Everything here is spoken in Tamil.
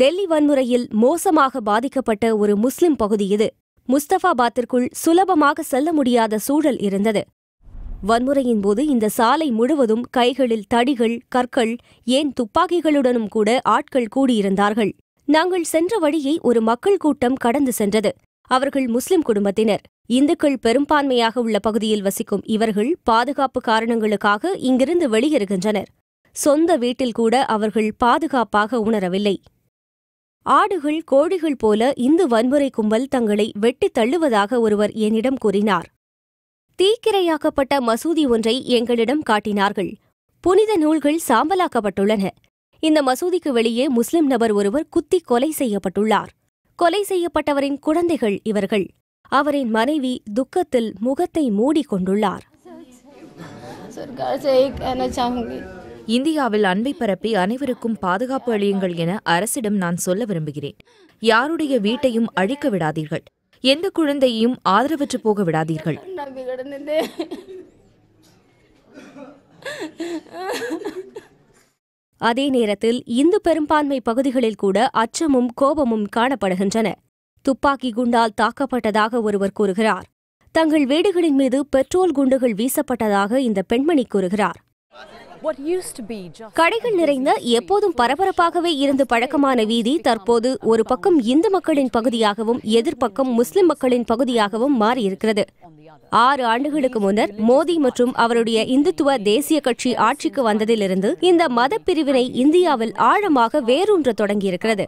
டெல்லி வன்முறையில் மோசமாக பாதிக்கப்பட்ட ஒரு முஸ்லிம் பகுதி இது முஸ்தபாபாத்திற்குள் சுலபமாக செல்ல முடியாத சூழல் இருந்தது வன்முறையின் போது இந்த சாலை முழுவதும் கைகளில் தடிகள் கற்கள் ஏன் துப்பாக்கிகளுடனும் கூட ஆட்கள் கூடியிருந்தார்கள் நாங்கள் சென்ற வழியை ஒரு மக்கள் கூட்டம் கடந்து சென்றது அவர்கள் முஸ்லிம் குடும்பத்தினர் இந்துக்கள் பெரும்பான்மையாக உள்ள பகுதியில் வசிக்கும் இவர்கள் பாதுகாப்பு காரணங்களுக்காக இங்கிருந்து வெளியேறுகின்றனர் சொந்த வீட்டில் கூட அவர்கள் பாதுகாப்பாக உணரவில்லை ஆடுகள் கோழிகள் போல இந்து வன்முறை கும்பல் தங்களை வெட்டித் தள்ளுவதாக ஒருவர் என்னிடம் கூறினார் தீக்கிரையாக்கப்பட்ட மசூதி ஒன்றை எங்களிடம் காட்டினார்கள் புனித நூல்கள் சாம்பலாக்கப்பட்டுள்ளன இந்த மசூதிக்கு வெளியே முஸ்லிம் நபர் ஒருவர் குத்தி கொலை செய்யப்பட்டுள்ளார் கொலை செய்யப்பட்டவரின் குழந்தைகள் இவர்கள் அவரின் மனைவி துக்கத்தில் முகத்தை மூடிக்கொண்டுள்ளார் இந்தியாவில் அன்பை பரப்பி அனைவருக்கும் பாதுகாப்பு அளியுங்கள் என அரசிடம் நான் சொல்ல விரும்புகிறேன் யாருடைய வீட்டையும் அழிக்க விடாதீர்கள் எந்த குழந்தையையும் ஆதரவற்று போக விடாதீர்கள் அதே நேரத்தில் இந்து பெரும்பான்மை பகுதிகளில் கூட அச்சமும் கோபமும் காணப்படுகின்றன துப்பாக்கி குண்டால் தாக்கப்பட்டதாக ஒருவர் கூறுகிறார் தங்கள் வீடுகளின் மீது பெட்ரோல் குண்டுகள் வீசப்பட்டதாக இந்த பெண்மணி கூறுகிறார் கடைகள் நிறைந்த எப்போதும் பரபரப்பாகவே இருந்து பழக்கமான வீதி தற்போது ஒரு பக்கம் இந்து மக்களின் பகுதியாகவும் எதிர்ப்பக்கம் முஸ்லிம் மக்களின் பகுதியாகவும் மாறியிருக்கிறது ஆறு ஆண்டுகளுக்கு முன்னர் மோடி மற்றும் அவருடைய இந்துத்துவ தேசிய கட்சி ஆட்சிக்கு வந்ததிலிருந்து இந்த மத பிரிவினை இந்தியாவில் ஆழமாக வேரூன்ற தொடங்கியிருக்கிறது